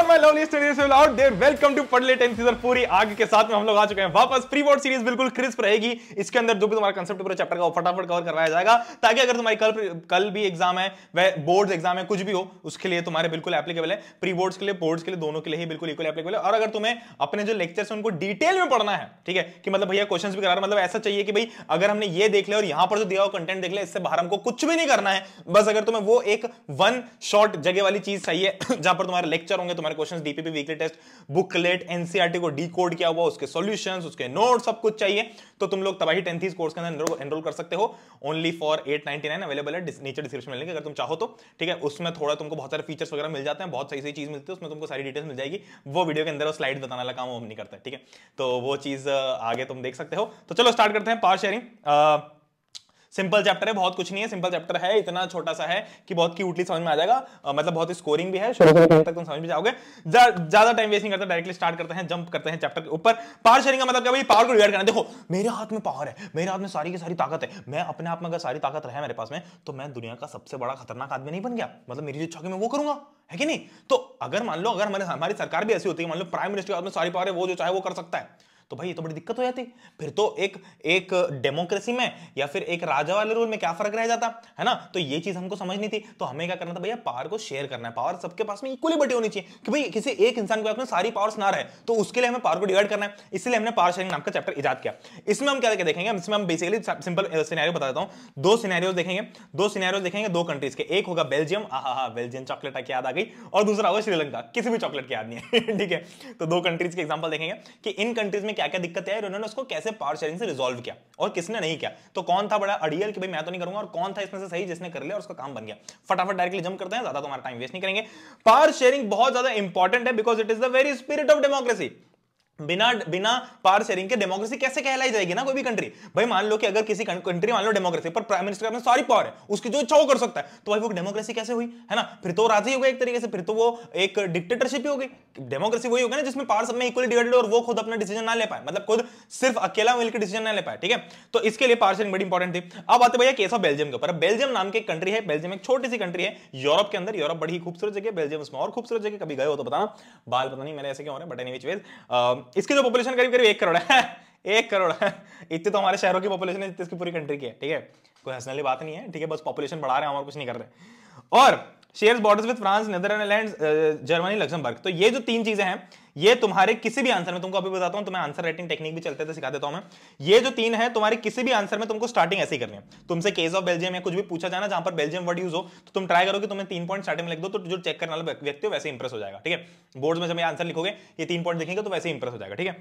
और my lovely studies will out there welcome to Padhle 10 season पूरी आगे के साथ में हम लोग आ चुके हैं वापस प्री बोर्ड सीरीज बिल्कुल क्रिस्प रहेगी इसके अंदर जो भी तुम्हारा कांसेप्ट पूरा चैप्टर का वो फटाफट कवर करवाया जाएगा ताकि अगर तुम्हारी कल कल भी एग्जाम है वे बोर्ड्स एग्जाम है कुछ भी हो उसके लिए तुम्हारे बिल्कुल एप्लीकेबल है प्री बोर्ड्स के लिए बोर्ड्स के लिए दोनों के लिए ही बिल्कुल इक्वल एप्लीकेबल है और अगर तुम्हें अपने जो लेक्चर्स हैं उनको डिटेल में पढ़ना है ठीक है कि मतलब भैया क्वेश्चंस भी करा रहा मतलब ऐसा चाहिए कि भाई अगर हमने ये देख लिया और यहां पर जो दिया हुआ कंटेंट देख लिया इससे बाहर हमको कुछ भी नहीं करना है बस अगर तुम्हें वो एक वन शॉट जगह वाली चीज चाहिए जहां पर तुम्हारे लेक्चर होंगे तुम्हारे हमारे question DPP weekly test booklet NCERT को डीकोड किया हुआ उसके सॉल्यूशंस उसके नोट सब कुछ चाहिए तो तुम लोग तबाही टेंथ कोर्स के अंदर एनरोल कर सकते हो ओनली फॉर एट अवेलेबल है नीचे डिस्क्रिप्शन में अगर तुम चाहो तो ठीक है उसमें थोड़ा तुमको बहुत सारे फीचर्स वगैरह मिल जाते हैं बहुत सही सही चीज मिलती है उसमें तुमको सारी डिटेल्स मिल जाएगी वो वीडियो के अंदर और स्लाइड बताने वाला काम हम नहीं करते ठीक है तो वो चीज आगे तुम देख सकते हो तो चलो स्टार्ट करते हैं पावर शेयरिंग सिंपल चैप्टर है बहुत कुछ नहीं है सिंपल चैप्टर है इतना छोटा सा है कि बहुत क्यूटली समझ में आ जाएगा आ, मतलब बहुत स्कोरिंग भी है शुरू से तक तुम समझ में जाओगे ज्यादा टाइम वेस्ट नहीं करते डायरेक्टली स्टार्ट करते हैं जंप करते हैं चैप्टर के ऊपर पावर शेयरिंग का मतलब क्या भाई पावर को डिवाइड करना देखो मेरे हाथ में पावर है मेरे हाथ में सारी की सारी ताकत है मैं अपने आप में अगर सारी ताकत रहे मेरे पास में तो मैं दुनिया का सबसे बड़ा खतरनाक आदमी नहीं बन गया मतलब मेरी जो इच्छा मैं वो करूंगा है कि नहीं तो अगर मान लो अगर हमारी सरकार भी ऐसी होती है मान लो प्राइम मिनिस्टर के हाथ में सारी पावर है वो जो चाहे वो कर सकता है तो भाई ये तो बड़ी दिक्कत हो जाती फिर तो एक एक डेमोक्रेसी में या फिर एक राजा वाले रूल में क्या फर्क रह जाता है ना तो ये चीज हमको समझनी थी तो हमें क्या करना था भैया पावर को शेयर करना है पावर सबके पास में इक्वली बटी होनी चाहिए कि भाई किसी एक इंसान के पास में सारी पावर्स ना रहे तो उसके लिए हमें पावर को डिवाइड करना है इसलिए हमने पावर शेयरिंग नाम का चैप्टर ईजाद किया इसमें हम क्या देखेंगे इसमें हम बेसिकली सिंपल सिनेरियो बता देता हूँ दो सिनेरियोज देखेंगे दो सिनेरियोज देखेंगे दो कंट्रीज के एक होगा बेल्जियम आहा बेल्जियम चॉकलेट की याद आ गई और दूसरा होगा श्रीलंका किसी भी चॉकलेट की याद नहीं है ठीक है तो दो कंट्रीज के एग्जाम्पल देखेंगे कि इन कंट्रीज में क्या क्या दिक्कतें आई उन्होंने उसको कैसे पावर शेयरिंग से रिजोल्व किया और किसने नहीं किया तो कौन था बड़ा अड़ियल कि भाई मैं तो नहीं करूंगा और कौन था इसमें से सही जिसने कर लिया और उसका काम बन गया फटाफट डायरेक्टली जम करते हैं ज्यादा तुम्हारा टाइम वेस्ट नहीं करेंगे पावर शेयरिंग बहुत ज्यादा इंपॉर्टेंट है because it is the very spirit of democracy बिना बिना पावर शेयरिंग के डेमोक्रेसी कैसे कहलाई जाएगी ना कोई भी कंट्री भाई मान लो कि अगर किसी कंट्री मान लो डेमोक्रेसी पर प्राइम मिनिस्टर अपने सारी पावर है उसकी जो इच्छा वो कर सकता है तो भाई वो डेमोक्रेसी कैसे हुई है ना फिर तो राजी हो गया एक तरीके से फिर तो वो एक डिक्टेटरशिप ही हो गई डेमोक्रेसी वही हो ना जिसमें पावर सब में इक्वली डिवाइडेड और वो खुद अपना डिसीजन ना ले पाए मतलब खुद सिर्फ अकेला मिलकर डिसीजन ना ले पाए ठीक है तो इसके लिए पावर शेयरिंग बड़ी इंपॉर्टेंट थी अब आते भैया केस ऑफ बेल्जियम के ऊपर बेल्जियम नाम की कंट्री है बेल्जियम एक छोटी सी कंट्री है यूरोप के अंदर यूरोप बड़ी खूबसूरत जगह बेल्जियम उसमें और खूबसूरत जगह कभी गए हो तो बताना बाल पता नहीं मेरे ऐसे क्यों हो रहे हैं बट एनी विच वेज इसकी जो तो पॉपुलेशन करीब करीब एक करोड़ है एक करोड़ है इतनी तो हमारे शहरों की पॉपुलेशन है तो इसकी पूरी कंट्री की है ठीक है कोई हंसने वाली बात नहीं है ठीक है बस पॉपुलेशन बढ़ा रहे हैं और कुछ नहीं कर रहे और share borders with France Netherland Germany Luxembourg तो ये जो तीन चीजें हैं ये तुम्हारे किसी भी आंसर में तुमको अभी बताता हूं तुम्हें आंसर राइटिंग टेक्निक भी चलते थे सिखा देता हूं मैं ये जो तीन है तुम्हारे किसी भी आंसर में तुमको स्टार्टिंग ऐसी करनी है तुमसे केस ऑफ बेल्जियम या कुछ भी पूछा जाना जहां पर बेल्जियम वर्ड यूज हो तो तुम ट्राई करो कि तुम्हें तीन पॉइंट स्टार्टिंग में लिख दो तो जो चेक करने वाले व्यक्ति हो वैसे इंप्रेस हो जाएगा ठीक है बोर्ड में जब आंसर लिखोगे ये तीन पॉइंट देखेंगे तो वैसे इंप्रेस हो जाएगा ठीक है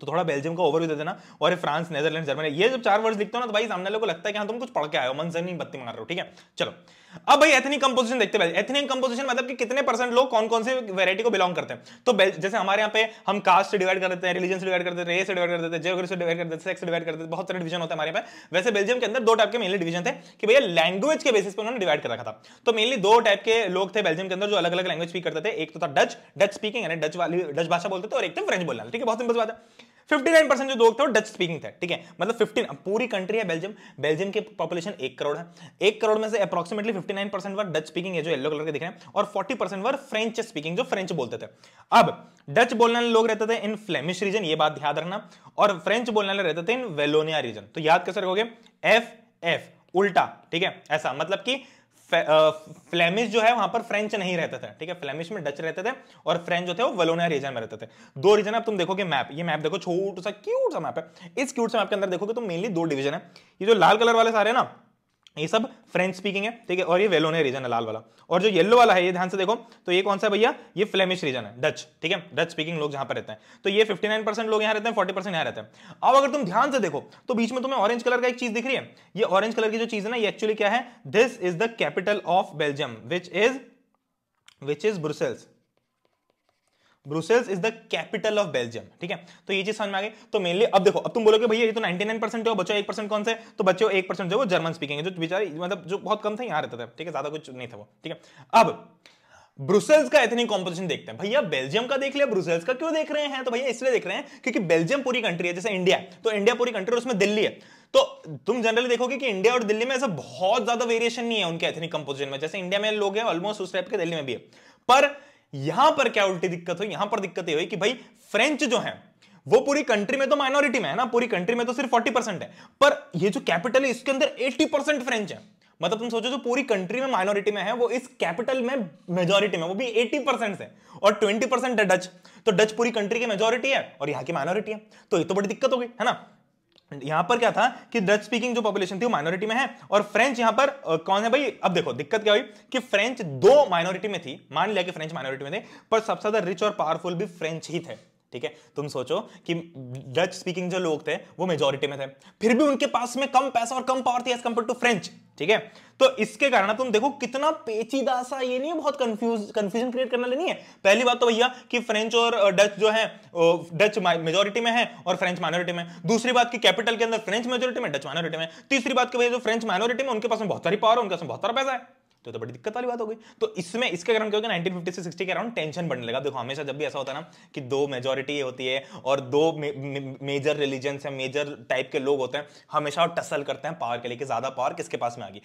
तो थोड़ा बेल्जियम का ओवरव्यू दे देना और फ्रांस नेदरलैंड जर्मनी ये जब चार वर्ड्स लिखते हो ना तो भाई सामने लोगों को लगता है कि हाँ तुम कुछ पढ़ के आयो मन से नहीं बत्ती मार रहे हो ठीक है चलो अब भाई एथनिक कंपोजिशन देखते हैं एथनिक कंपोजिशन मतलब कि कितने परसेंट लोग कौन कौन से वैरायटी को बिलोंग करते हैं तो जैसे हमारे यहाँ पे हम कास्ट डिवाइड कर देते हैं रिलीजन से डिवाइड करते हैं रेस डिवाइड करते हैं जियोग्राफी से डिवाइड करते हैं सेक्स से डिवाइड करते हैं बहुत सारे डिवीजन होते हैं हमारे पास वैसे बेल्जियम के अंदर दो टाइप के मेनली डिवीजन थे कि भैया लैंग्वेज के बेसिस पर उन्होंने डिवाइड कर रखा था तो मेनली दो टाइप के लोग थे बेल्जियम के अंदर जो अलग अलग लैंग्वेज स्पीक करते थे एक तो था डच डच स्पीकिंग यानी डच वाली डच भाषा बोलते थे और एक थे फ्रेंच बोलना ठीक है बहुत सिंपल बात है 59 जो लोग थे वो डच स्पीकिंग थे ठीक है मतलब 15 पूरी कंट्री है बेल्जियम बेल्जियम के पॉपुलेशन एक करोड़ है एक करोड़ में से approximately 59 percent were Dutch speaking है जो येलो कलर के दिख रहे हैं और 40 परसेंट वर फ्रेंच स्पीकिंग जो फ्रेंच बोलते थे अब डच बोलने वाले लोग रहते थे इन फ्लेमिश रीजन ये बात याद रखना और फ्रेंच बोलने वाले रहते थे इन वेलोनिया रीजन तो याद कैसे रखोगे एफ एफ उल्टा ठीक है ऐसा मतलब कि फ्लेमिश जो है वहां पर फ्रेंच नहीं रहता था ठीक है फ्लेमिश में डच रहते थे और फ्रेंच जो थे वो वलोना रीजन में रहते थे दो रीजन अब तुम देखोगे मैप ये मैप देखो छोटा सा क्यूट सा मैप है इस क्यूट सा मैप के अंदर देखोगे तो मेनली दो डिवीजन है ये जो लाल कलर वाले सारे ना ये सब फ्रेंच स्पीकिंग है ठीक है और ये वेलोन है रीजन है लाल वाला और जो येलो वाला है ये ध्यान से देखो तो ये कौन सा भैया ये फ्लेमिश रीजन है डच ठीक है डच स्पीकिंग लोग जहां पर रहते हैं तो ये 59 परसेंट लोग यहाँ रहते हैं 40 परसेंट यहाँ रहते हैं अब अगर तुम ध्यान से देखो तो बीच में तुम्हें ऑरेंज कलर का एक चीज दिख रही है ये ऑरेंज कलर की जो चीज है ना ये एक्चुअली क्या है this is the capital of Belgium which is which is Brussels Brussels is the capital of Belgium ठीक है तो ये चीज समझ में आ गई तो मेनली अब देखो अब तुम बोलोगे भैया ये तो 99 हो है बच्चों एक परसेंट कौन से तो बच्चों एक परसेंट जो वो जर्मन स्पीकिंग है जो बेचारे मतलब जो बहुत कम था यहाँ रहता था ठीक है ज्यादा कुछ नहीं था वो ठीक है अब ब्रुसेल्स का एथनिक कॉम्पोजिशन देखते हैं भैया बेल्जियम का देख लिया ब्रुसेल्स का क्यों देख रहे हैं तो भैया इसलिए देख रहे हैं क्योंकि बेल्जियम पूरी कंट्री है जैसे इंडिया तो इंडिया पूरी कंट्री उसमें दिल्ली है तो तुम जनरली देखोगे कि इंडिया और दिल्ली में ऐसा बहुत ज्यादा वेरिएशन नहीं है उनके एथनिक कंपोजिशन में जैसे इंडिया में लोग हैं ऑलमोस्ट उस टाइप के दिल्ली में भी है पर यहां पर क्या उल्टी दिक्कत हुई यहां पर दिक्कत ये हुई कि भाई फ्रेंच जो है वो पूरी कंट्री में तो माइनॉरिटी में है ना पूरी कंट्री में तो सिर्फ फोर्टी परसेंट है पर ये जो कैपिटल है इसके अंदर एट्टी परसेंट फ्रेंच है मतलब तुम सोचो जो पूरी कंट्री में माइनॉरिटी में है वो इस कैपिटल में मेजोरिटी में वो भी 80 परसेंट है और 20 परसेंट है डच तो डच पूरी कंट्री की मेजोरिटी है और यहाँ की माइनॉरिटी है तो ये तो बड़ी दिक्कत हो गई है ना यहां पर क्या था कि डच स्पीकिंग जो पॉपुलेशन थी वो माइनॉरिटी में है और फ्रेंच यहां पर कौन है भाई अब देखो दिक्कत क्या हुई कि फ्रेंच दो माइनॉरिटी में थी मान लिया कि फ्रेंच माइनॉरिटी में थे पर सबसे ज्यादा रिच और पावरफुल भी फ्रेंच ही थे ठीक है तुम सोचो कि डच स्पीकिंग जो लोग थे वो मेजोरिटी में थे फिर भी उनके पास में कम पैसा और कम पावर थी एज कंपेयर टू फ्रेंच ठीक है तो इसके कारण तुम देखो कितना पेचीदा सा ये नहीं है बहुत कंफ्यूज कंफ्यूजन क्रिएट करना नहीं है पहली बात तो भैया कि फ्रेंच और डच uh, जो है डच मेजोरिटी में है और फ्रेंच माइनॉरिटी में दूसरी बात की कैपिटल के अंदर फ्रेंच मेजोरिटी में डच माइनॉरिटी में तीसरी बात की भैया जो फ्रेंच माइनॉरिटी में उनके पास में बहुत सारी पावर है उनके पास में बहुत सारा पैसा है तो तो बड़ी दिक्कत वाली बात हो गई तो इसमें इसके कारण क्या होगा नाइनटीन फिफ्टी से सिक्सटी के अराउंड टेंशन बढ़ने लगा देखो हमेशा जब भी ऐसा होता है ना कि दो मेजोरिटी होती है और दो मेजर रिलीजन है मेजर टाइप के लोग होते हैं हमेशा टसल करते हैं पावर के लिए कि ज्यादा पावर किसके पास में आ गई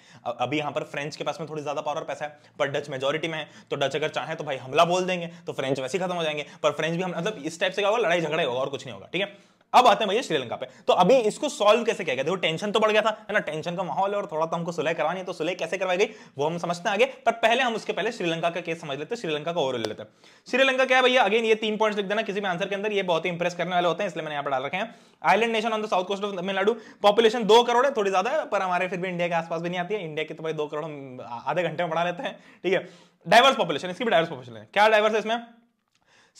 अभी यहाँ पर फ्रेंच के पास में थोड़ी ज्यादा पावर और पैसा है पर डच मेजोरिटी में है तो डच अगर चाहे तो भाई हमला बोल देंगे तो फ्रेंच वैसे खत्म हो जाएंगे पर फ्रेंच भी हम मतलब इस टाइप से क्या होगा लड़ाई झगड़ा होगा और कुछ नहीं होगा ठीक है अब आते हैं भैया श्रीलंका पे तो अभी इसको सॉल्व कैसे किया गया देखो टेंशन तो बढ़ गया था है ना टेंशन का माहौल और थोड़ा तो हमको सुलह करवानी है तो सुलह कैसे करवाई गई वो हम समझते हैं आगे पर पहले हम उसके पहले श्रीलंका का केस समझ लेते हैं श्रीलंका का ओवरऑल लेते हैं श्रीलंका क्या है भैया अगेन ये तीन पॉइंट्स लिख देना किसी भी आंसर के अंदर ये बहुत ही इंप्रेस करने वाले होते हैं इसलिए मैंने यहाँ पर डाल रखे हैं island nation on the south coast of Tamil Nadu population दो करोड़ है थोड़ी ज्यादा है पर हमारे फिर भी इंडिया के आसपास भी नहीं आती है इंडिया की तो भाई दो करोड़ हम आधे घंटे में बढ़ा लेते हैं ठीक है डाइवर्स पॉपुलेशन इसकी भी डाइवर्स पॉपुलेशन है क्या डाइवर्स है इसमें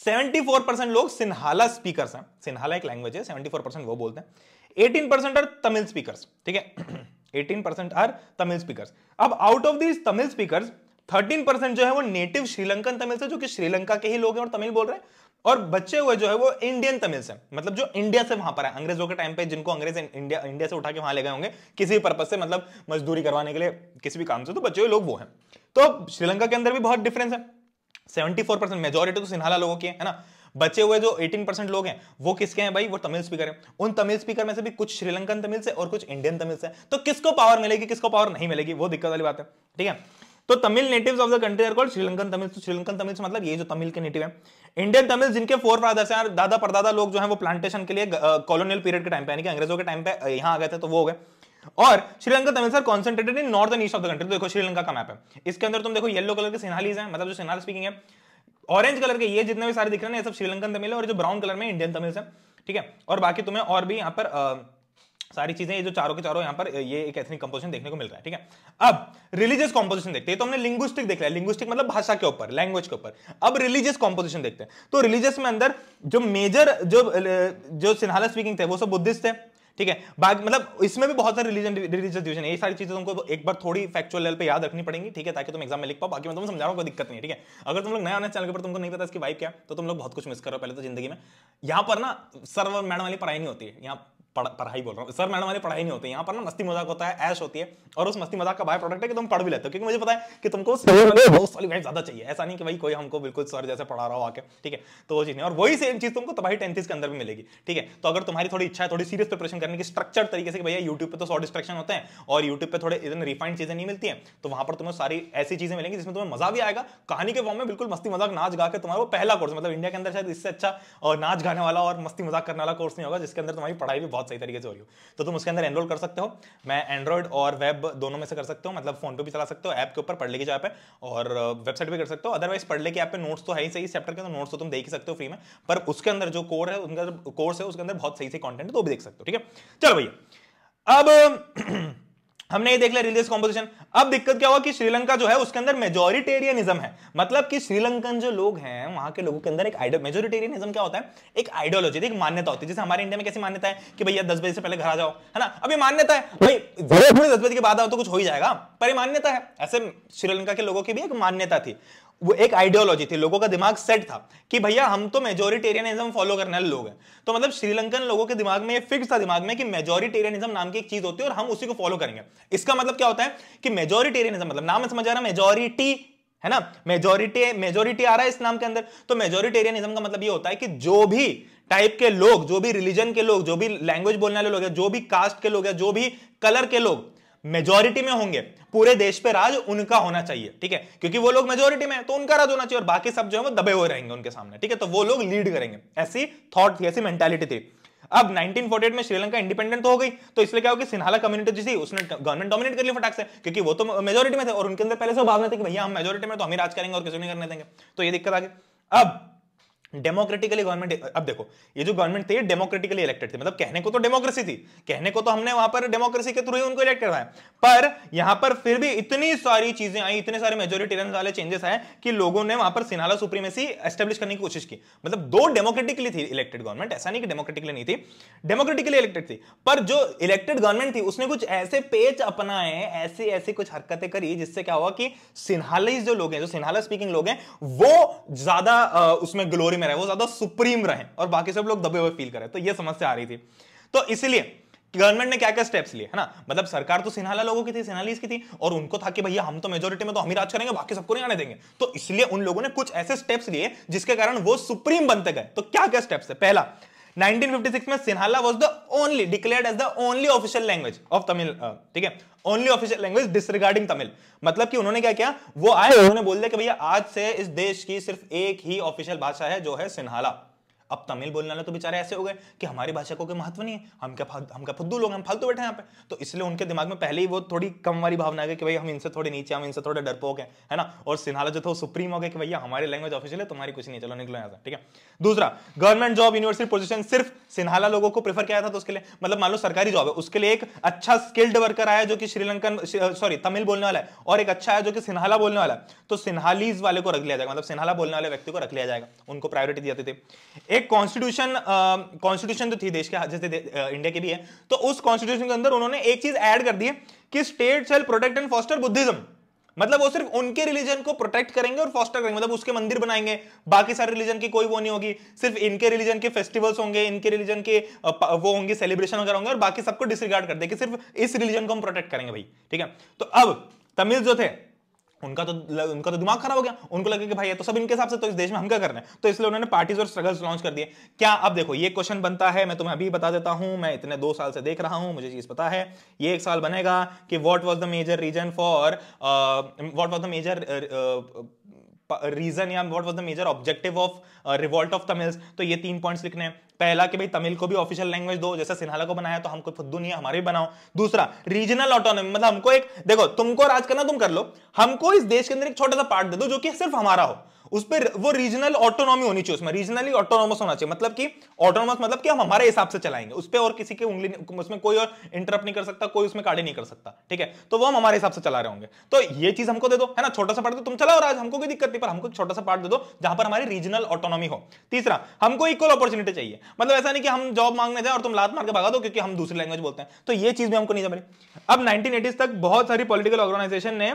74 लोग सिन्हाला स्पीकर्स हैं सिन्हाला एक लैंग्वेज है 74 परसेंट वो बोलते हैं 18 परसेंट आर तमिल स्पीकर्स ठीक है 18 परसेंट आर तमिल स्पीकर्स अब out of these Tamil speakers 13 percent जो है वो नेटिव श्रीलंकन तमिल से जो कि श्रीलंका के ही लोग हैं और तमिल बोल रहे हैं और बच्चे हुए जो है वो इंडियन तमिल से मतलब जो इंडिया से वहां पर है अंग्रेजों के टाइम पे जिनको अंग्रेज इंडिया इंडिया से उठा के वहां ले गए होंगे किसी भी पर्पज से मतलब मजदूरी करवाने के लिए किसी भी काम से तो बच्चे हुए लोग वो हैं तो श्रीलंका के अंदर भी बहुत डिफरेंस है सेवेंटी फोर परसेंट मेजोरिटी तो सिन्हाला लोगों की है ना बचे हुए जो 18 परसेंट लोग हैं वो किसके हैं भाई वो तमिल स्पीकर हैं उन तमिल स्पीकर में से भी कुछ श्रीलंकन तमिल से और कुछ इंडियन तमिल से तो किसको पावर मिलेगी किसको पावर नहीं मिलेगी वो दिक्कत वाली बात है ठीक है तो Tamil natives of the country are called Sri Lankan Tamil तो श्रीलंकन तमिल मतलब ये जो तमिल के नेटिव है इंडियन तमिल जिनके फोर फादर्स हैं दादा परदादा लोग जो है वो प्लांटेशन के लिए कॉलोनियल पीरियड के टाइम पे यानी कि अंग्रेजों के टाइम पे यहाँ आ गए थे तो वो हो गए और श्रीलंका तमिल सर concentrated in north east of the country देखो श्रीलंका का मैप है इसके अंदर तुम देखो येलो कलर के सिनालीज हैं मतलब जो सिनाल स्पीकिंग है ऑरेंज कलर के ये जितने भी सारे दिख रहे हैं ये सब श्रीलंकन तमिल है और जो ब्राउन कलर में इंडियन तमिल है ठीक है और बाकी तुम्हें और भी यहाँ पर आ, सारी चीजें ये जो चारों के चारों यहाँ पर ये एक एथनिक कंपोजिशन देखने को मिल रहा है ठीक है अब रिलीजियस कंपोजिशन देखते हैं तो हमने लिंग्विस्टिक देख लिया लिंग्विस्टिक मतलब भाषा के ऊपर लैंग्वेज के ऊपर अब रिलीजियस कंपोजिशन देखते हैं तो रिलीजियस में अंदर जो मेजर जो जो सिन्हाला स्पीकिंग थे वो सब बुद्धिस्ट थे ठीक है मतलब इसमें भी बहुत सारे रिलीजन रिलीजियस डिवीजन है ये सारी चीजें तुमको एक बार थोड़ी फैक्चुअल लेवल पे याद रखनी पड़ेगी ठीक है ताकि तुम एग्जाम में लिख पाओ बाकी मैं तुम समझा कोई दिक्कत नहीं ठीक है अगर तुम लोग नया आना चैनल के ऊपर तुमको नहीं पता इसकी वाइफ क्या तो तुम लोग बहुत कुछ मिस करो पहले तो जिंदगी में यहाँ पर ना सर और मैडम वाली पढ़ाई नहीं होती है यहाँ पढ़ाई बोल रहा हूँ सर मैडम हमारी पढ़ाई नहीं होती यहाँ पर ना मस्ती मजाक होता है ऐश होती है और उस मस्ती मजाक का बाय प्रोडक्ट है कि तुम पढ़ भी लेते हो क्योंकि मुझे पता है कि तुमको बहुत सारी मैथ ज्यादा चाहिए ऐसा नहीं कि भाई कोई हमको बिल्कुल सर जैसे पढ़ा रहा हो आके ठीक है तो वो चीज़ नहीं और वही सेम चीज़ तुमको तबाही टेंथ के अंदर भी मिलेगी ठीक है तो अगर तुम्हारी थोड़ी इच्छा है थोड़ी सीरियस प्रिपरेशन करने की स्ट्रक्चर तरीके से भैया यूट्यूब पर तो सौ डिस्ट्रक्शन होते हैं और यूट्यूब पर थोड़े इतने रिफाइंड चीज़ें नहीं मिलती है तो वहाँ पर तुम्हें सारी ऐसी चीज़ें मिलेंगी जिसमें तुम्हें मजा भी आएगा कहानी के फॉर्म में बिल्कुल मस्ती मजाक नाच गा के तुम्हारा वो पहला कोर्स मतलब इंडिया के अंदर शायद इससे अच्छा और नाच गाने वाला और मस्ती मजाक करने वाला कोर्स नहीं होगा जिसके अंदर तुम्हारी पढ़ाई भी बहुत बहुत सही तरीके से हो रही हो तो तुम उसके अंदर एनरोल कर सकते हो मैं एंड्रॉइड और वेब दोनों में से कर सकते हो मतलब फोन पे भी चला सकते हो ऐप के ऊपर पढ़ ले की पे और वेबसाइट भी कर सकते हो अदरवाइज पढ़ लेके की ऐप पे नोट्स तो है ही सही चैप्टर के अंदर तो नोट्स तो तुम देख ही सकते हो फ्री में पर उसके अंदर जो कोर है उनका कोर्स है उसके अंदर बहुत सही सही कॉन्टेंट है तो भी देख सकते हो ठीक है चलो भैया अब हमने ये देख लिया रिलीजियस कॉम्पोजिशन अब दिक्कत क्या हुआ कि श्रीलंका जो है उसके अंदर मेजोरिटेरियनिज्म है मतलब कि श्रीलंकन जो लोग हैं वहां के लोगों के अंदर एक आइडियो मेजोरिटेरियनिज्म क्या होता है एक आइडियोलॉजी एक मान्यता होती है जैसे हमारे इंडिया में कैसी मान्यता है कि भैया दस बजे से पहले घर आ जाओ है ना अभी मान्यता है भाई जरूर थोड़ी दस बजे के बाद आओ तो कुछ हो ही जाएगा पर मान्यता है ऐसे श्रीलंका के लोगों की भी एक मान्यता थी वो एक आइडियोलॉजी थी लोगों का दिमाग सेट था कि भैया हम तो मेजोरिटेरियनिज्म फॉलो करने वाले लोग हैं तो मतलब श्रीलंकन लोगों के दिमाग में ये फिक्स था दिमाग में कि मेजोरिटेरियनिज्म नाम की एक चीज होती है और हम उसी को फॉलो करेंगे इसका मतलब क्या होता है कि मेजोरिटेरियनिज्म मतलब नाम समझ आ रहा है मेजोरिटी है ना मेजोरिटी मेजोरिटी आ रहा है इस नाम के अंदर तो मेजोरिटेरियनिज्म का मतलब ये होता है कि जो भी टाइप के लोग जो भी रिलीजन के लोग जो भी लैंग्वेज बोलने वाले लोग हैं जो भी कास्ट के लोग हैं जो भी कलर के लोग मेजोरिटी में होंगे पूरे देश पे राज उनका होना चाहिए ठीक है क्योंकि वो लोग मेजोरिटी में है तो उनका राज होना चाहिए और बाकी सब जो है वो दबे हुए रहेंगे उनके सामने ठीक है तो वो लोग लीड करेंगे ऐसी थॉट थी ऐसी मेंटेलिटी थी अब 1948 में श्रीलंका इंडिपेंडेंट तो हो गई तो इसलिए क्या हो कि सिन्हाला कम्युनिटी जिसी उसने गवर्नमेंट डोमिनेट कर लिया फटाक से क्योंकि वो तो मेजोरिटी में थे और उनके अंदर पहले से भावना थी कि भैया हम मेजोरिटी में तो हम ही राज करेंगे और किसी नहीं करने देंगे तो ये दिक्कत आ गई अब डेमोक्रेटिकली गवर्नमेंट अब देखो ये जो गवर्नमेंट थी डेमोक्रेटिकली इलेक्टेड थी मतलब कहने को तो डेमोक्रेसी थी कहने को तो हमने वहां पर डेमोक्रेसी के थ्रू ही उनको इलेक्ट करवाया पर यहां पर फिर भी इतनी सारी चीजें आई इतने सारे मेजोरिटेरियन वाले चेंजेस आए कि लोगों ने वहां पर सिनाला सुप्रीमेसी एस्टेब्लिश करने की कोशिश की मतलब दो डेमोक्रेटिकली थी इलेक्टेड गवर्नमेंट ऐसा नहीं कि डेमोक्रेटिकली नहीं थी डेमोक्रेटिकली इलेक्टेड थी पर जो इलेक्टेड गवर्नमेंट थी उसने कुछ ऐसे पेच अपनाए ऐसी ऐसी कुछ हरकतें करी जिससे क्या हुआ कि सिन्हाली जो लोग हैं जो सिन्हाला स्पीकिंग लोग हैं वो ज्यादा उसमें ग्लोरी में रहे वो ज्यादा सुप्रीम रहे और बाकी सब लोग दबे हुए फील करें तो यह समस्या आ रही थी तो इसलिए गवर्नमेंट ने क्या क्या स्टेप्स लिए है ना मतलब सरकार तो सिन्हाला लोगों की थी सिन्हालीस की थी और उनको था कि भैया हम तो मेजोरिटी में तो हम ही राज करेंगे बाकी सबको नहीं आने देंगे तो इसलिए उन लोगों ने कुछ ऐसे स्टेप्स लिए जिसके कारण वो सुप्रीम बनते गए तो क्या क्या स्टेप्स है पहला 1956 में Sinhala was the only declared as the only official language of Tamil ठीक है only official language disregarding Tamil मतलब कि उन्होंने क्या किया वो आए उन्होंने बोल दिया कि भैया आज से इस देश की सिर्फ एक ही ऑफिशियल भाषा है जो है सिन्हाला अब तमिल बोलने वाले तो बेचारे ऐसे हो गए कि हमारी भाषा को कोई महत्व नहीं है हम क्या हम क्या फुद्दू लोग हम फालतू बैठे यहाँ पे तो इसलिए उनके दिमाग में पहले ही वो थोड़ी कम वाली भावना गई कि भाई हम इनसे थोड़े नीचे हम इनसे थोड़े डरपोक हैं है ना और सिन्हाला जो था वो सुप्रीम हो गया कि भैया हमारी लैंग्वेज ऑफिशियल है तुम्हारी कुछ नहीं चलो निकलो यहाँ से ठीक है दूसरा गवर्नमेंट जॉब यूनिवर्सिटी पोजिशन सिर्फ सिन्हाला लोगों को प्रेफर किया था तो उसके लिए मतलब मान लो सरकारी जॉब है उसके लिए एक अच्छा स्किल्ड वर्कर आया जो कि श्रीलंकन सॉरी तमिल बोलने वाला है और एक अच्छा है जो कि सिन्हाला बोलने वाला है तो सिन्हालीज वाले को रख लिया जाएगा मतलब सिन्हाला बोलने वाले व्यक्ति को रख लिया जाएगा उनको प्रायोरिटी दी जाती थी एक कॉन्स्टिट्यूशन कॉन्स्टिट्यूशन तो थी देश के जैसे इंडिया के भी है तो उस कॉन्स्टिट्यूशन के अंदर उन्होंने एक चीज ऐड कर दी है कि state shall protect and foster Buddhism मतलब वो सिर्फ उनके रिलीजन को प्रोटेक्ट करेंगे और फॉस्टर करेंगे मतलब उसके मंदिर बनाएंगे बाकी सारे रिलीजन की कोई वो नहीं होगी सिर्फ इनके रिलीजन के फेस्टिवल्स होंगे इनके रिलीजन के वो होंगे सेलिब्रेशन वगैरह होंगे और बाकी सबको डिसरिगार्ड कर दे कि सिर्फ इस रिलीजन को हम प्रोटेक्ट करेंगे भाई ठीक है तो अब तमिल जो थे उनका तो उनका तो दिमाग खराब हो गया उनको लगे कि भाई ये तो सब इनके हिसाब से तो इस देश में हम क्या कर रहे हैं तो इसलिए उन्होंने पार्टीज और स्ट्रगल्स लॉन्च कर दिए क्या अब देखो ये क्वेश्चन बनता है मैं तुम्हें अभी बता देता हूं मैं इतने दो साल से देख रहा हूं मुझे चीज पता है ये एक साल बनेगा कि what was the major reason for what was the major reason या what was the major objective of revolt of Tamils तो ये तीन पॉइंट्स लिखने हैं पहला कि भाई तमिल को भी ऑफिशियल लैंग्वेज दो जैसे सिन्हाला को बनाया तो हमको फुद्दू नहीं है हमारे भी बनाओ दूसरा रीजनल ऑटोनोमी मतलब हमको एक देखो तुमको राज करना तुम कर लो हमको इस देश के अंदर एक छोटा सा पार्ट दे दो जो कि सिर्फ हमारा हो उस पर वो रीजनल ऑटोनॉमी होनी चाहिए उसमें रीजनली ऑटोनॉमस होना चाहिए मतलब कि ऑटोनॉमस मतलब कि हम हमारे हिसाब से चलाएंगे उस पर और किसी की उंगली उसमें कोई और इंटरप्ट नहीं कर सकता कोई उसमें काटे नहीं कर सकता ठीक है तो वो हम हमारे हिसाब से चला रहे होंगे तो ये चीज हमको दे दो है ना छोटा सा पार्ट दो तुम चलाओ आज हमको कोई दिक्कत नहीं पर हमको छोटा सा पार्ट दे दो जहां पर हमारी रीजनल ऑटोनॉमी हो तीसरा हमको इक्वल अपॉर्चुनिटी चाहिए मतलब ऐसा नहीं कि हम जॉब मांगने जाए और तुम लात मार के भगा दो क्योंकि हम दूसरी लैंग्वेज बोलते हैं तो ये चीज भी हमको नहीं समझ अब नाइनटीन तक बहुत सारी पॉलिटिकल ऑर्गेनाइजेशन ने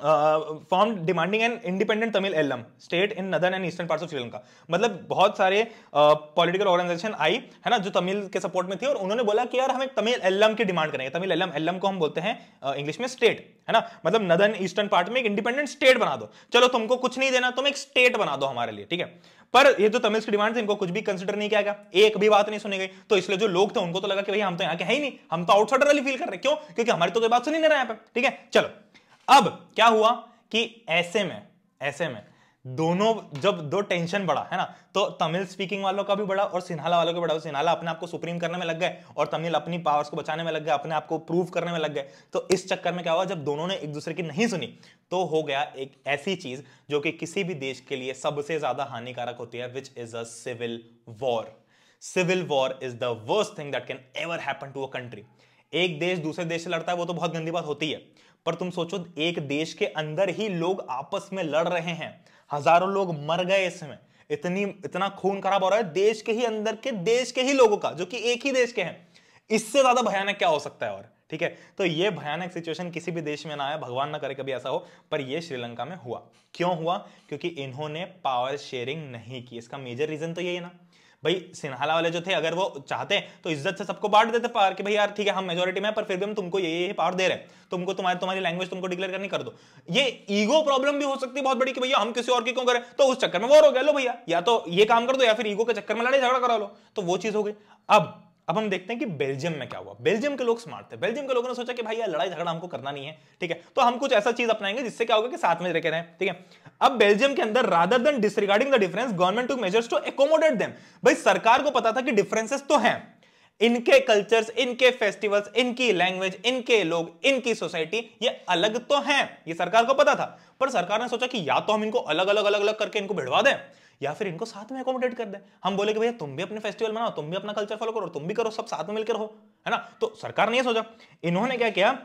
form demanding and independent Tamil Eelam state in northern and eastern part of Sri Lanka मतलब बहुत सारे पॉलिटिकल uh, ऑर्गेनाइजेशन आई है ना जो तमिल के सपोर्ट में थी और उन्होंने बोला कि यार हमें तमिल एलम की डिमांड करेंगे तमिल एलम एलम को हम बोलते हैं इंग्लिश uh, में स्टेट है ना मतलब नदर्न ईस्टर्न पार्ट में एक इंडिपेंडेंट स्टेट बना दो चलो तुमको कुछ नहीं देना तुम एक स्टेट बना दो हमारे लिए ठीक है पर ये जो तमिल्स की डिमांड थी इनको कुछ भी कंसिडर नहीं किया गया एक भी बात नहीं सुनी गई तो इसलिए जो लोग थे उनको तो लगा कि भाई हम तो यहाँ के है ही नहीं हम तो आउटसाइडर वाली फील कर रहे क्यों क्योंकि हमारी तो कोई बात सुनी नहीं रहा यहाँ पर ठीक है चलो अब क्या हुआ कि ऐसे में ऐसे में दोनों जब दो टेंशन बढ़ा है ना तो तमिल स्पीकिंग वालों का भी बढ़ा और सिन्हाला वालों का बढ़ा तो सिन्हाला अपने आप को सुप्रीम करने में लग गए और तमिल अपनी पावर्स को बचाने में लग गए अपने आप को प्रूव करने में लग गए तो इस चक्कर में क्या हुआ जब दोनों ने एक दूसरे की नहीं सुनी तो हो गया एक ऐसी चीज जो कि किसी भी देश के लिए सबसे ज्यादा हानिकारक होती है which is a civil war civil war is the worst thing that can ever happen to a country एक देश दूसरे देश से लड़ता है वो तो बहुत गंदी बात होती है पर तुम सोचो एक देश के अंदर ही लोग आपस में लड़ रहे हैं हजारों लोग मर गए इसमें इतनी इतना खून खराब हो रहा है देश के ही अंदर के देश के ही लोगों का जो कि एक ही देश के हैं इससे ज्यादा भयानक क्या हो सकता है और ठीक है तो ये भयानक सिचुएशन किसी भी देश में ना आया भगवान ना करे कभी ऐसा हो पर ये श्रीलंका में हुआ क्यों हुआ क्योंकि इन्होंने पावर शेयरिंग नहीं की इसका मेजर रीजन तो यही है ना भाई सिन्हाला वाले जो थे अगर वो चाहते तो इज्जत से सबको बांट देते पार कि भाई यार ठीक है हम मेजोरिटी में पर फिर भी हम तुमको ये ये पावर दे रहे तुमको तुम्हारी तुम्हारी लैंग्वेज तुमको डिक्लेयर करनी कर दो ये ईगो प्रॉब्लम भी हो सकती है बहुत बड़ी कि भैया हम किसी और की क्यों करें तो उस चक्कर में वो हो गया लो भैया या तो ये काम कर दो या फिर ईगो के चक्कर में लड़ाई झगड़ा करा लो तो वो चीज हो गई अब अब हम देखते हैं कि बेल्जियम में क्या हुआ बेल्जियम के लोग स्मार्ट थे बेल्जियम के लोगों ने सोचा कि भाई यार लड़ाई झगड़ा हमको करना नहीं है ठीक है तो हम कुछ ऐसा चीज अपनाएंगे जिससे क्या होगा कि साथ में रहे रहें ठीक है अब बेल्जियम के अंदर rather than disregarding the difference government to measures to accommodate them भाई सरकार को पता था कि डिफरेंसेस तो है इनके कल्चर्स इनके फेस्टिवल्स इनकी लैंग्वेज इनके लोग इनकी सोसाइटी ये अलग तो हैं ये सरकार को पता था पर सरकार ने सोचा कि या तो हम इनको अलग अलग अलग अलग करके इनको भिड़वा दें या फिर इनको साथ में अकोमोडेट कर दें हम बोले कि भैया तुम भी अपने फेस्टिवल मनाओ तुम भी अपना कल्चर फॉलो करो तुम भी करो सब साथ में मिलकर हो है ना तो सरकार ने यह सोचा इन्होंने क्या किया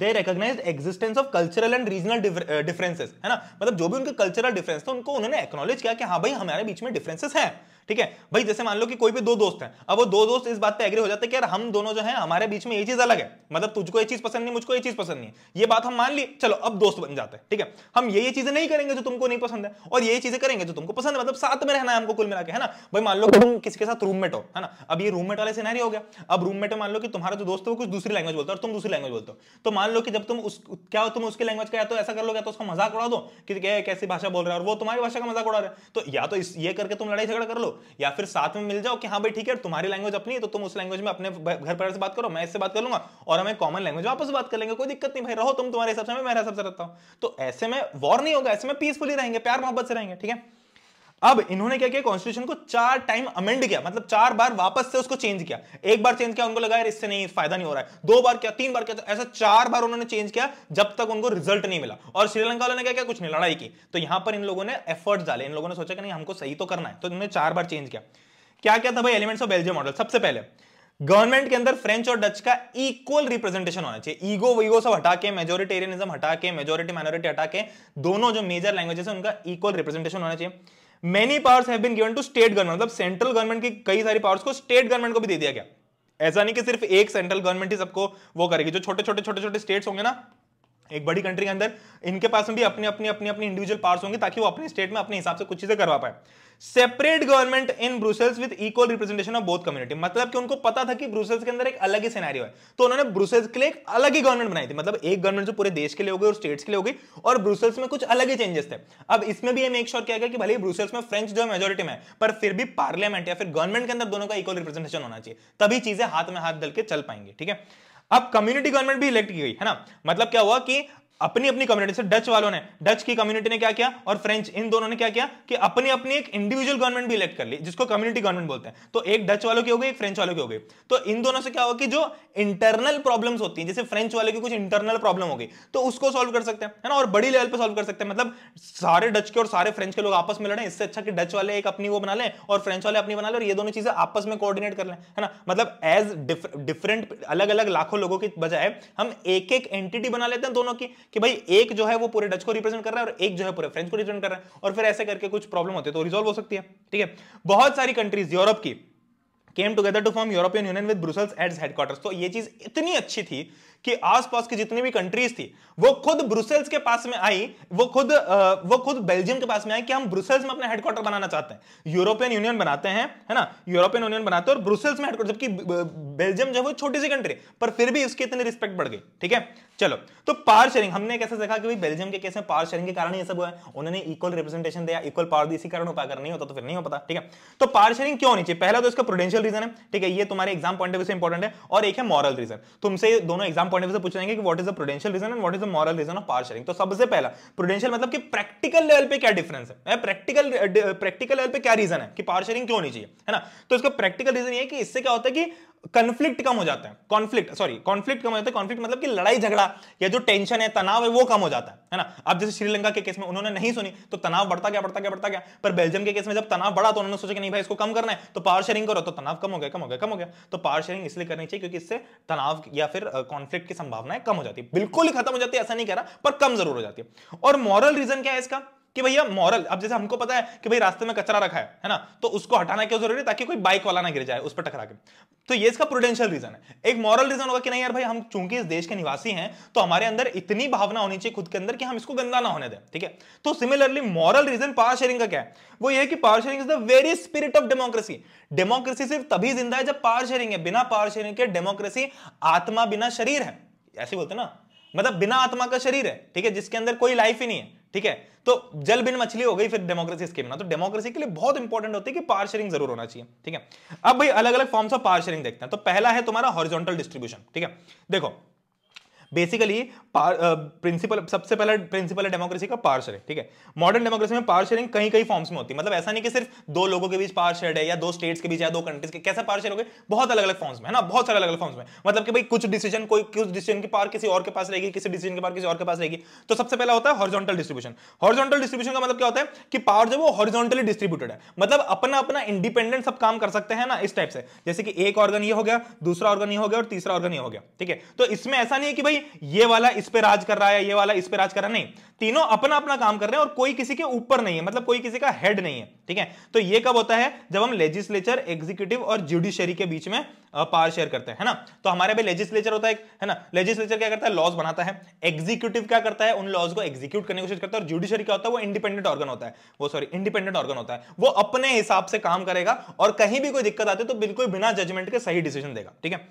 they recognise existence of cultural and regional differences है ना मतलब जो भी उनके कल्चरल डिफरेंस थे उनको उन्होंने एक्नोलेज किया कि हाँ भाई हमारे बीच में डिफरेंसेस हैं ठीक है भाई जैसे मान लो कि कोई भी दो दोस्त हैं अब वो दो दोस्त इस बात पे एग्री हो जाते हैं कि यार हम दोनों जो है हमारे बीच में ये चीज अलग है मतलब तुझको ये चीज पसंद नहीं मुझको ये चीज पसंद नहीं है ये बात हम मान ली चलो अब दोस्त बन जाते हैं ठीक है हम ये ये चीजें नहीं करेंगे जो तुमको नहीं पसंद है और ये चीजें करेंगे जो तुमको पसंद है मतलब साथ में रहना है हमको कुल मिला के है ना भाई मान लो तुम किसी के साथ रूममेट हो है ना अब ये रूममेट वाले सिनारी हो गया अब रूममेट मान लो कि तुम्हारा जो दोस्त है वो कुछ दूसरी लैंग्वेज बोलता है और तुम दूसरी लैंग्वेज बोलते हो तो मान लो कि जब तुम उस क्या तुम उसकी लैंग्वेज का या तो ऐसा कर लो या तो उसका मजाक उड़ा दो कि कैसी भाषा बोल रहा है और वो तुम्हारी भाषा का मजाक उड़ा रहा है तो या तो ये करके तुम लड़ाई झगड़ा कर लो या फिर साथ में मिल जाओ कि हाँ भाई ठीक है तुम्हारी लैंग्वेज अपनी है तो तुम उस लैंग्वेज में अपने घर पर से बात करो मैं इससे बात कर लूंगा और हमें कॉमन लैंग्वेज में आपस बात कर लेंगे कोई दिक्कत नहीं भाई रहो तुम तुम्हारे हिसाब से मैं मेरे हिसाब से रहता हूँ तो ऐसे में वॉर नहीं होगा ऐसे में पीसफुली रहेंगे प्यार मोहब्बत से रहेंगे ठीक है अब इन्होंने क्या किया कॉन्स्टिट्यूशन को चार टाइम अमेंड किया मतलब चार बार वापस से उसको चेंज किया एक बार चेंज किया उनको लगा यार इससे नहीं फायदा नहीं हो रहा है दो बार क्या तीन बार क्या तो ऐसा चार बार उन्होंने चेंज किया जब तक उनको रिजल्ट नहीं मिला और श्रीलंका वालों ने क्या किया कुछ नहीं लड़ाई की तो यहां पर इन लोगों ने एफर्ट्स डाले इन लोगों ने सोचा कि नहीं हमको सही तो करना है तो इन्होंने चार बार चेंज किया क्या क्या था भाई एलिमेंट्स ऑफ बेल्जियम मॉडल सबसे पहले गवर्नमेंट के अंदर फ्रेंच और डच का इक्वल रिप्रेजेंटेशन होना चाहिए ईगो वीगो सब हटा के मेजोरिटेरियनिज्म हटा के मेजोरिटी माइनॉरिटी हटा के दोनों जो मेजर लैंग्वेजेस है उनका इक्वल रिप्रेजेंटेशन होना चाहिए many powers have been given to state government मतलब सेंट्रल गवर्नमेंट की कई सारी पावर्स को स्टेट गवर्नमेंट को भी दे दिया गया ऐसा नहीं कि सिर्फ एक सेंट्रल गवर्नमेंट ही सबको वो करेगी जो छोटे छोटे छोटे छोटे स्टेट्स होंगे ना एक बड़ी कंट्री के अंदर इनके पास में भी अपने अपने अपने अपने इंडिविजुअल पार्ट्स होंगे ताकि वो अपने स्टेट में अपने हिसाब से कुछ चीजें करवा पाए separate government in Brussels with equal representation of both community मतलब कि उनको पता था कि ब्रुसेल्स के अंदर एक अलग ही सिनेरियो है तो उन्होंने ब्रुसेल्स के लिए एक अलग ही गवर्नमेंट बनाई थी मतलब एक गवर्नमेंट जो पूरे देश के लिए होगी और स्टेट्स के लिए होगी और ब्रुसेल्स में कुछ अलग ही चेंजेस थे अब इसमें भी मेक श्योर किया गया कि भले ही ब्रुसेल्स में फ्रेंच जो मेजोरिटी में है पर फिर भी पार्लियामेंट या फिर गवर्नमेंट के अंदर दोनों का इक्वल रिप्रेजेंटेशन होना चाहिए तभी चीजें हाथ में हाथ दल के चल पाएंगे ठीक है अब कम्युनिटी गवर्नमेंट भी इलेक्ट की गई है ना मतलब क्या हुआ कि अपनी अपनी कम्युनिटी से डच वालों ने डच की कम्युनिटी ने क्या किया और फ्रेंच इन दोनों ने क्या किया कि अपनी अपनी एक इंडिविजुअल गवर्नमेंट भी इलेक्ट कर ली जिसको कम्युनिटी गवर्नमेंट बोलते हैं तो एक डच वालों की हो गई एक फ्रेंच वालों की हो गई तो इन दोनों से क्या होगा कि जो इंटरनल प्रॉब्लम होती है जैसे फ्रेंच वाले की कुछ इंटरनल प्रॉब्लम हो गई तो उसको सोल्व कर सकते हैं है ना और बड़ी लेवल पर सोल्व कर सकते हैं मतलब सारे डच के और सारे फ्रेंच के लोग आपस में लड़े इससे अच्छा कि डच वाले एक अपनी वो बना लें और फ्रेंच वाले अपनी बना लें और ये दोनों चीजें आपस में कोऑर्डिनेट कर लें है ना मतलब एज डिफरेंट अलग अलग लाखों लोगों की बजाय हम एक एक एंटिटी बना लेते हैं दोनों की कि भाई एक जो है वो पूरे डच को रिप्रेजेंट कर रहा है और एक जो है पूरे फ्रेंच को रिप्रेजेंट कर रहा है और फिर ऐसे करके कुछ प्रॉब्लम होते तो रिजोल्व हो सकती है ठीक है बहुत सारी कंट्रीज यूरोप की came together to form European Union with Brussels at headquarters तो ये चीज इतनी अच्छी थी कि आसपास की जितनी भी कंट्रीज थी वो खुद ब्रुसेल्स के पास में आई वो खुद वो खुद बेल्जियम के पास में आई कि हम ब्रुसेल्स में अपना हेडक्वार्टर बनाना चाहते हैं यूरोपियन यूनियन बनाते हैं है ना यूरोपियन यूनियन बनाते हैं और ब्रुसेल्स में हेडक्वार्टर जबकि बेल्जियम जो है वो छोटी सी कंट्री पर फिर भी उसकी इतनी रिस्पेक्ट बढ़ गई ठीक है चलो तो पावर शेयरिंग हमने कैसे देखा कि बेल्जियम के केस में पावर शेयरिंग के कारण ये सब हुआ है उन्होंने इक्वल रिप्रेजेंटेशन दिया इक्वल पावर दी इसी कारण हो नहीं होता तो फिर नहीं हो पता ठीक है तो पावर शेयरिंग क्यों होनी चाहिए पहला तो इसका प्रोडेंशियल रीजन है ठीक है ये तुम्हारे एग्जाम पॉइंट ऑफ व्यू से इंपॉर्टेंट है और एक है मॉरल रीजन तुमसे दोनों एग्जाम पॉइंट ऑफ से पूछे जाएंगे कि what is the prudential reason and what is the moral reason of power sharing तो सबसे पहला प्रोडेंशियल मतलब कि प्रैक्टिकल लेवल पे क्या डिफरेंस है प्रैक्टिकल प्रैक्टिकल लेवल पे क्या रीजन है कि पावर शेयरिंग क्यों होनी चाहिए है ना तो इसका प्रैक्टिकल रीजन ये है कि इससे क्या होता है कि कॉन्फ्लिक्ट कम हो जाते हैं कॉन्फ्लिक्ट सॉरी कॉन्फ्लिक्ट कम हो जाते हैं कॉन्फ्लिक्ट मतलब कि लड़ाई झगड़ा या जो टेंशन है तनाव है वो कम हो जाता है है ना अब जैसे श्रीलंका के केस में उन्होंने नहीं सुनी तो तनाव बढ़ता गया बढ़ता गया बढ़ता गया पर बेल्जियम के केस में जब तनाव बढ़ा तो उन्होंने सोचा कि नहीं भाई इसको कम करना है तो पावर शेयरिंग करो तो तनाव कम हो गया कम हो गया कम हो गया तो पावर शेयरिंग इसलिए करनी चाहिए क्योंकि इससे तनाव या फिर कॉन्फ्लिक्ट की संभावनाएं कम हो जाती है बिल्कुल ही खत्म हो जाती है ऐसा नहीं कह रहा पर कम जरूर हो जाती है और मॉरल रीजन क्या है इसका कि भैया मॉरल अब जैसे हमको पता है कि भाई रास्ते में कचरा रखा है है ना तो उसको हटाना क्यों जरूरी है ताकि कोई बाइक वाला ना गिर जाए उस पर टकरा के तो ये इसका प्रोडेंशियल रीजन है एक मॉरल रीजन होगा कि नहीं यार भाई हम चूंकि इस देश के निवासी हैं तो हमारे अंदर इतनी भावना होनी चाहिए खुद के अंदर कि हम इसको गंदा ना होने दें ठीक है तो similarly moral reason power sharing का क्या है वो ये कि power sharing is the very spirit of democracy democracy सिर्फ तभी जिंदा है जब पावर शेयरिंग है बिना पावर शेयरिंग के डेमोक्रेसी आत्मा बिना शरीर है ऐसे बोलते ना मतलब बिना आत्मा का शरीर है ठीक है जिसके अंदर कोई लाइफ ही नहीं है ठीक है तो जल बिन मछली हो गई फिर डेमोक्रेसी स्कीम ना तो डेमोक्रेसी के लिए बहुत इंपॉर्टेंट होती है कि पार शेयरिंग जरूर होना चाहिए ठीक है अब भाई अलग अलग फॉर्म्स ऑफ पार शेयरिंग देखते हैं तो पहला है तुम्हारा हॉरिजॉन्टल डिस्ट्रीब्यूशन ठीक है देखो बेसिकली प्रिंसिपल uh, सबसे पहला प्रिंसिपल है डेमोक्रेसी का पावर शेयरिंग ठीक है मॉडर्न डेमोक्रेसी में पावर शेयरिंग कहीं कहीं फॉर्म्स में होती है मतलब ऐसा नहीं कि सिर्फ दो लोगों के बीच पावर शेयर है या दो स्टेट्स के बीच या दो कंट्रीज के कैसे पावर शेयर हो गए बहुत अलग अलग फॉर्म्स में है ना बहुत सारे अलग अलग फॉर्म्स में मतलब कि भाई कुछ डिसीजन कोई कुछ डिसीजन की पार किसी और के पास रहेगी किसी डिसीजन की पार किसी और के पास रहेगी तो सबसे पहला होता है हॉर्जोंटल डिस्ट्रीब्यूशन हॉर्जोंटल डिस्ट्रीब्यूशन का मतलब क्या होता है कि पावर जो वो हॉर्जोंटली डिस्ट्रीब्यूटेड है मतलब अपना अपना इंडिपेंडेंट सब काम कर सकते हैं ना इस टाइप से जैसे कि एक ऑर्गन ये हो गया दूसरा ऑर्गन ये हो गया और तीसरा ऑर्गन ये हो गया ठीक है तो इसमें ऐसा नहीं है कि भाई ये वाला इस पे राज कर रहा है ये वाला इस पे राज कर रहा है नहीं तीनों अपना अपना काम कर रहे हैं और कोई किसी के ऊपर नहीं है मतलब कोई किसी का हेड नहीं है ठीक है तो ये कब होता है जब हम लेजिस्लेचर एग्जीक्यूटिव और जुडिशियरी के बीच में पावर शेयर करते हैं ना तो हमारे पे लेजिस्लेचर होता है है ना लेजिस्लेचर क्या करता है लॉज बनाता है एग्जीक्यूटिव क्या करता है उन लॉज को एग्जीक्यूट करने की कोशिश करता है और जुडिशियरी क्या होता है वो इंडिपेंडेंट ऑर्गन होता है वो सॉरी इंडिपेंडेंट ऑर्गन होता है वो अपने हिसाब से काम करेगा और कहीं भी कोई दिक्कत आती है तो बिल्कुल बिना जजमेंट के सही डिसीजन देगा ठीक है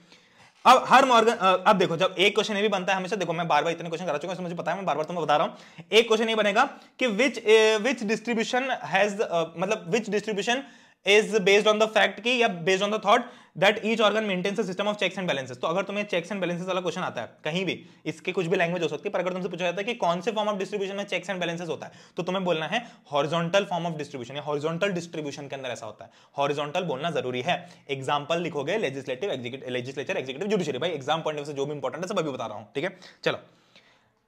अब हर मॉर्गन अब देखो जब एक क्वेश्चन ये भी बनता है हमेशा देखो मैं बार बार इतने क्वेश्चन करा चुका हूं मुझे पता है मैं बार बार तुम्हें तो बता रहा हूं एक क्वेश्चन ये बनेगा कि विच विच डिस्ट्रीब्यूशन हैज मतलब which distribution is based on the fact की या based on the thought that each organ maintain system of checks and balances तो अगर तुम्हें चेक्स एंड बैलेंसेस वाला क्वेश्चन आता है कहीं भी इसके कुछ भी लैंग्वेज हो सकती है पर अगर तुमसे पूछा जाता है कि कौन से फॉर्म ऑफ डिस्ट्रीब्यूशन में चेक्स एंड बैलेंसेस होता है तो तुम्हें बोलना है हॉरिजॉन्टल फॉर्म ऑफ डिस्ट्रीब्यूशन या हॉरिजॉन्टल डिस्ट्रीब्यूशन के अंदर ऐसा होता है हॉरिजॉन्टल बोलना जरूरी है एग्जाम्पल लिखोगे legislative executive legislature executive judiciary भाई एग्जाम पॉइंट से जो भी इंपॉर्टेंट है सब अभी बता रहा हूँ ठीक है चलो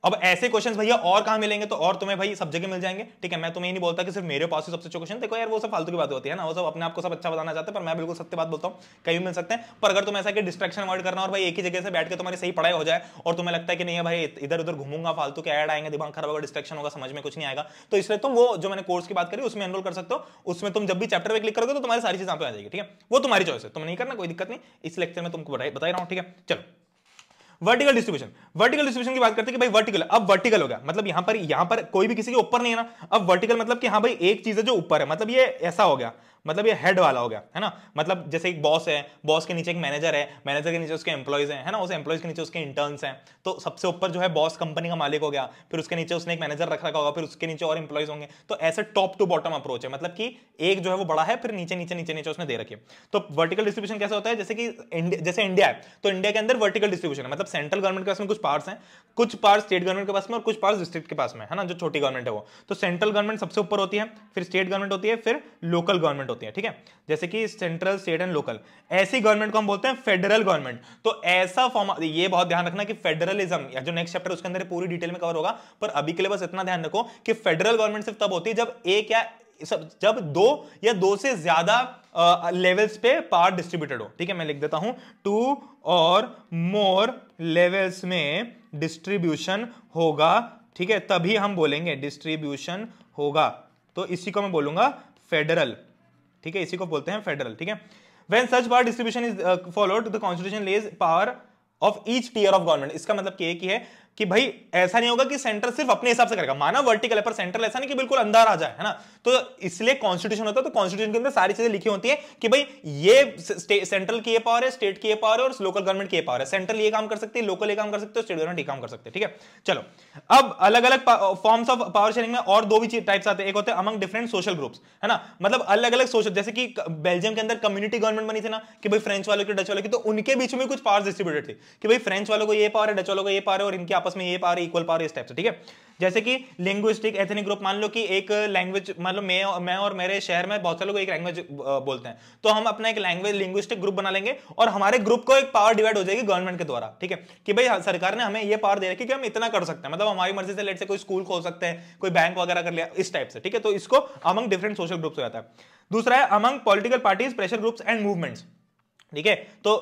अब ऐसे क्वेश्चंस भैया और कहाँ मिलेंगे तो और तुम्हें भाई सब जगह मिल जाएंगे ठीक है मैं तुम्हें नहीं बोलता कि सिर्फ मेरे पास ही सबसे अच्छा क्वेश्चन देखो यार वो सब फालतू की बात होती है ना वो सब अपने आपको सब अच्छा बताना चाहते हैं पर मैं बिल्कुल सत्य बात बोलता हूँ कहीं भी मिल सकते हैं पर अगर तुम ऐसा कि डिस्ट्रक्शन अवॉइड करना और भाई एक ही जगह से बैठ के तुम्हारी सही पढ़ाई हो जाए और तुम्हें लगता है कि नहीं भाई इधर उधर घूमूंगा फालतू के ऐड आएंगे दिमाग खराब होगा डिस्ट्रक्शन होगा समझ में कुछ नहीं आएगा तो इसलिए तुम वो जो मैंने कोर्स की बात करी उसमें एनरोल कर सकते हो उसमें तुम जब भी चैप्टर में क्लिक करोगे तो तुम्हारी सारी चीज आप आ जाएगी ठीक है वो तुम्हारी चॉइस है तुम नहीं करना कोई दिक्कत नहीं इस लेक्चर में तुमको बता रहा हूँ ठीक है चलो वर्टिकल डिस्ट्रीब्यूशन वर्टिकल डिस्ट्रीब्यूशन की बात करते हैं कि भाई वर्टिकल अब वर्टिकल होगा मतलब यहां पर यहां पर कोई भी किसी के ऊपर नहीं है ना अब वर्टिकल मतलब कि हाँ भाई एक चीज है जो ऊपर है मतलब ये ऐसा हो गया मतलब ये हेड वाला हो गया है ना मतलब जैसे एक बॉस है बॉस के नीचे एक मैनेजर है मैनेजर के नीचे उसके एम्प्लॉयज हैं है ना उस एम्प्लॉयज के नीचे उसके इंटर्न्स हैं तो सबसे ऊपर जो है बॉस कंपनी का मालिक हो गया फिर उसके नीचे उसने एक मैनेजर रख रखा होगा फिर उसके नीचे और एम्प्लॉयज होंगे तो ऐसे टॉप टू बॉटम अप्रोच है मतलब कि एक जो है वो बड़ा है फिर नीचे नीचे नीचे नीचे उसने दे रखिए तो वर्टिकल डिस्ट्रीब्यूशन कैसे होता है जैसे कि जैसे इंडिया है तो इंडिया के अंदर वर्टिकल डिस्ट्रीब्यूशन है मतलब सेंट्रल गवर्नमेंट के पास में कुछ पार्ट्स हैं कुछ पार्ट स्टेट गवर्नमेंट के पास में और कुछ पार्ट डिस्ट्रिक्ट के पास में है ना जो छोटी गवर्नमेंट है वो तो सेंट्रल गवर्नमेंट सबसे ऊपर होती है फिर स्टेट गवर्नमेंट होती है फिर लोकल गवर्नमेंट गवर्नमेंट होती है ठीक है जैसे कि सेंट्रल स्टेट एंड लोकल ऐसी गवर्नमेंट को हम बोलते हैं फेडरल गवर्नमेंट तो ऐसा फॉर्म ये बहुत ध्यान रखना कि फेडरलिज्म या जो नेक्स्ट चैप्टर उसके अंदर पूरी डिटेल में कवर होगा पर अभी के लिए बस इतना ध्यान रखो कि फेडरल गवर्नमेंट सिर्फ तब होती है जब एक या सब जब दो या दो से ज्यादा लेवल्स पे पावर डिस्ट्रीब्यूटेड हो ठीक है मैं लिख देता हूं टू और मोर लेवल्स में डिस्ट्रीब्यूशन होगा ठीक है तभी हम बोलेंगे डिस्ट्रीब्यूशन होगा तो इसी को मैं बोलूंगा फेडरल ठीक है इसी को बोलते हैं फेडरल ठीक है when such power distribution is followed the constitution lays power of each tier of government इसका मतलब कि एक ही है कि भाई ऐसा नहीं होगा कि सेंटर सिर्फ अपने हिसाब से करेगा माना वर्टिकल है पर सेंट्रल ऐसा नहीं कि बिल्कुल अंदर आ जाए है ना तो इसलिए कॉन्स्टिट्यूशन होता है तो कॉन्स्टिट्यूशन के अंदर सारी चीजें लिखी होती है कि भाई ये सेंट्रल की ये पावर है स्टेट की ये पावर है और लोकल गवर्नमेंट की ये पावर है सेंट्रल ये काम कर सकती है लोकल ये काम कर सकते हैं स्टेट गवर्नमेंट ये काम कर सकते हैं ठीक है चलो अब अलग अलग फॉर्म्स ऑफ पावर शेयरिंग में और दो भी टाइप्स आते हैं एक होते हैं अमंग डिफरेंट सोशल ग्रुप्स है ना मतलब अलग अलग सोशल जैसे कि बेल्जियम के अंदर कम्युनिटी गवर्नमेंट बनी थी ना कि भाई फ्रेंच वालों की डच वालों की तो उनके बीच में कुछ पावर डिस्ट्रीब्यूटेड थी कि भाई फ्रेंच वालों को ये पावर है डच वालों को ये पावर है और इनके आपस में ये पावर इक्वल पावर से ठीक है जैसे कि लिंग्विस्टिक एथनिक ग्रुप मान लो कि एक लैंग्वेज मान लो मैं मैं और मेरे शहर में बहुत सारे लोग एक लैंग्वेज बोलते हैं तो हम अपना एक लैंग्वेज लिंग्विस्टिक ग्रुप बना लेंगे और हमारे ग्रुप को एक पावर डिवाइड हो जाएगी गवर्नमेंट के द्वारा ठीक है कि भाई हाँ, सरकार ने हमें ये पावर दे रखी कि हम इतना कर सकते हैं मतलब हमारी मर्जी से लेट से कोई स्कूल खोल सकते हैं कोई बैंक वगैरह कर लिया इस टाइप से ठीक है तो इसको अमंग डिफरेंट सोशल ग्रुप्स हो जाता है दूसरा है among political parties pressure groups and movements ठीक है तो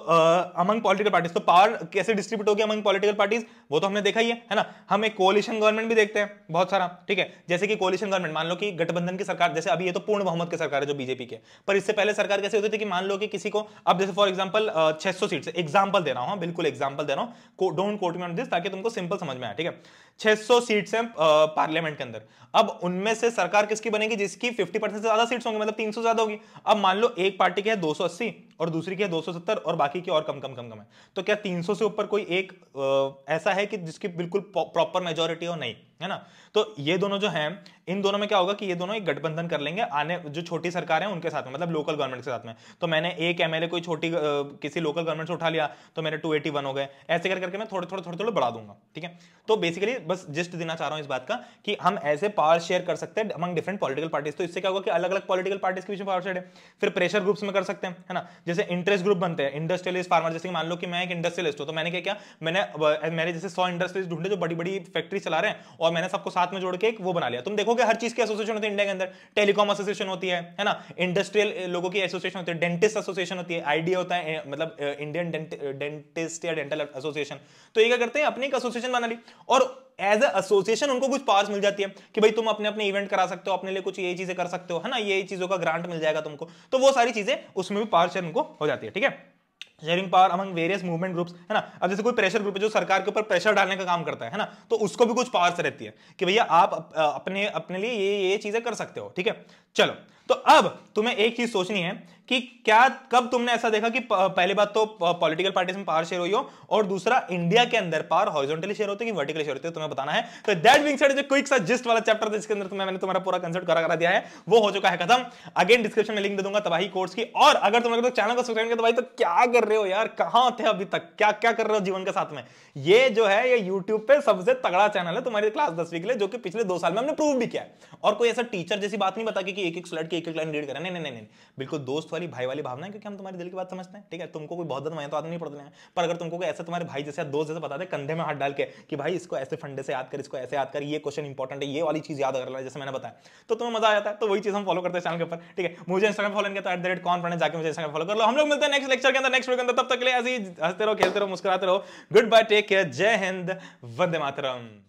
अमंग पॉलिटिकल पार्टीज तो पावर कैसे डिस्ट्रीब्यूट होगी अमंग पॉलिटिकल पार्टीज वो तो हमने देखा ही है है ना हम एक कोलिशन गवर्नमेंट भी देखते हैं बहुत सारा ठीक है जैसे कि कोलिशन गवर्नमेंट मान लो कि गठबंधन की सरकार जैसे अभी ये तो पूर्ण बहुमत की सरकार है जो बीजेपी के पर इससे पहले सरकार कैसे होती थी कि मान लो कि किसी को अब जैसे फॉर एग्जाम्पल छह सौ सीट एग्जाम्पल दे रहा हूं हाँ, बिल्कुल एग्जाम्पल दे रहा हूं डोंट कोट मेट दिस ताकि तुमको सिंपल समझ में आए ठीक है छह सौ सीट्स है पार्लियामेंट के अंदर अब उनमें से सरकार किसकी बनेगी जिसकी फिफ्टी परसेंट से ज्यादा सीट्स होंगी मतलब तीन सौ ज्यादा होगी अब मान लो एक पार्टी के है दो सौ अस्सी और दूसरी की है 270 और बाकी की और कम कम कम कम है तो क्या 300 से ऊपर कोई एक आ, ऐसा है कि जिसकी बिल्कुल प्रॉपर मेजोरिटी हो नहीं है ना तो ये दोनों जो हैं इन दोनों में क्या होगा कि ये दोनों एक गठबंधन कर लेंगे आने जो छोटी सरकार है उनके साथ में मतलब लोकल गवर्नमेंट के साथ में तो मैंने एक एमएलए कोई छोटी किसी लोकल गवर्नमेंट से उठा लिया तो मेरे टू एटी वन हो गए ऐसे कर करके मैं थोड़े थोड़े थोड़े थोड़े बढ़ा दूंगा ठीक है तो बेसिकली बस जिस्ट देना चाह रहा हूं इस बात का कि हम ऐसे पावर शेयर कर सकते हैं अमंग डिफरेंट पॉलिटिकल पार्टीज तो इससे क्या होगा कि अलग अलग पॉलिटिकल पार्टीज के बीच में पावर शेयर है फिर प्रेशर ग्रुप्स में कर सकते हैं है ना जैसे इंटरेस्ट ग्रुप बनते हैं इंडस्ट्रियलिस्ट फार्मर जैसे मान लो कि मैं एक इंडस्ट्रियलिस्ट हूँ तो मैंने क्या मैंने मेरे जैसे सौ इंडस्ट्रीज ढूंढे जो बड़ी बड़ी फैक्ट्री चला रहे हैं और और मैंने सबको साथ में जोड़ के एक वो बना लिया तुम देखो कि हर चीज की एसोसिएशन होती है इंडिया के अंदर टेलीकॉम एसोसिएशन होती है है ना इंडस्ट्रियल लोगों की एसोसिएशन होती है डेंटिस्ट एसोसिएशन होती है आईडिया होता है मतलब इंडियन डेंटिस्ट या डेंटल एसोसिएशन तो ये क्या करते हैं अपनी एक एसोसिएशन बना ली और एज एसोसिएशन उनको कुछ पावर्स मिल जाती है कि भाई तुम अपने अपने इवेंट करा सकते हो अपने लिए कुछ ये चीजें कर सकते हो है ना ये चीजों का ग्रांट मिल जाएगा तुमको तो वो सारी चीजें उसमें भी पावर शेयर उनको हो जाती है ठीक है sharing power among various movement groups है ना अब जैसे कोई प्रेशर ग्रुप है जो सरकार के ऊपर प्रेशर डालने का काम करता है ना तो उसको भी कुछ पावर्स रहती है कि भैया आप अपने अपने लिए ये ये चीजें कर सकते हो ठीक है चलो तो अब तुम्हें एक चीज सोचनी है कि क्या कब तुमने ऐसा देखा कि पहली बात तो पॉलिटिकल पार्टी में पावर शेयर हुई हो और दूसरा इंडिया के अंदर पावर हॉरिजॉन्टली शेयर होते है कि वर्टिकली शेयर होते हैं तुम्हें बताना है तो दैट बिंग साइड जो क्विक सा जिस्ट वाला चैप्टर था जिसके अंदर तुम्हें मैंने तुम्हारा पूरा कंसेप्ट करा करा दिया है वो हो चुका है खत्म अगेन डिस्क्रिप्शन में लिंक दे दूंगा तबाही कोर्स की और अगर तुम्हें तो चैनल को सब्सक्राइब किया तो भाई तो क्या कर रहे हो यार कहां थे अभी तक क्या क्या कर रहे हो जीवन के साथ में ये जो है ये यूट्यूब पे सबसे तगड़ा चैनल है तुम्हारी क्लास दसवीं के लिए जो कि पिछले दो साल में हमने प्रूव भी किया और कोई ऐसा टीचर जैसी बात नहीं बता कि एक एक स्लट की एक एक लाइन रीड करें नहीं नहीं नहीं नहीं बिल्कुल दोस्त वाली भाई वाली भावना है क्योंकि हम तुम्हारे दिल की बात समझते हैं ठीक है तुमको कोई बहुत मैं तो आदमी नहीं पड़ते हैं पर अगर तुमको ऐसे तुम्हारे भाई जैसे दोस्त जैसे बता दे कंधे में हाथ डाल के कि भाई इसको ऐसे फंडे से याद कर इसको ऐसे याद कर ये क्वेश्चन इंपॉर्टेंट है ये वाली चीज याद कर जैसे मैंने बताया तो तुम्हें मजा आ जाता है तो वही चीज हम फॉलो करते हैं चैनल के ऊपर ठीक है मुझे इंस्टाग्राम फॉलो करता एट द रेट कॉन पढ़ने जाकर मुझे इंस्टाग्राम फॉलो कर लो हम लोग मिलते हैं नेक्स्ट लेक्चर के अंदर नेक्स्ट वीडियो के अंदर तब तक ले ऐसे ही हंसते रहो खेलते रहो मुस्कुराते रहो गुड बाय टेक केयर जय हिंद वंदे मातरम